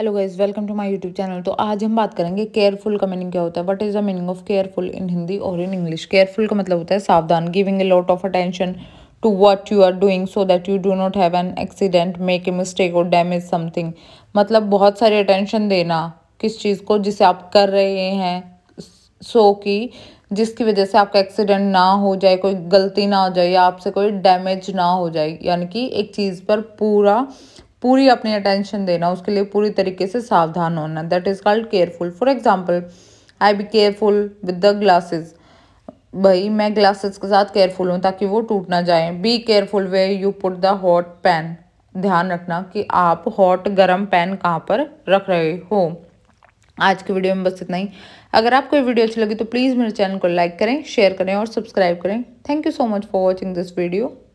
hello guys welcome to my YouTube channel तो आज हम बात करेंगे केयरफुल का मीनिंग क्या होता है what is the meaning of careful in Hindi और इन इंग्लिश केयरफुल का मतलब होता है सावधान giving a lot of attention to what you are doing so that you do not have an accident make a mistake और damage something मतलब बहुत सारी अटेंशन देना किस चीज़ को जिसे आप कर रहे हैं सो so कि जिसकी वजह से आपका एक्सीडेंट ना हो जाए कोई गलती ना हो जाए या आपसे कोई डैमेज ना हो जाए यानी कि एक चीज़ पर पूरा पूरी अपनी अटेंशन देना उसके लिए पूरी तरीके से सावधान होना that is called careful for example I be careful with the glasses भाई मैं ग्लासेस के साथ केयरफुल हूँ ताकि वो टूट ना जाए be careful way you put the hot pan ध्यान रखना कि आप हॉट गर्म पैन कहाँ पर रख रहे हो आज की वीडियो में बस इतना ही अगर आपको ये वीडियो अच्छी लगी तो प्लीज़ मेरे चैनल को लाइक करें शेयर करें और सब्सक्राइब करें thank you so much for watching this video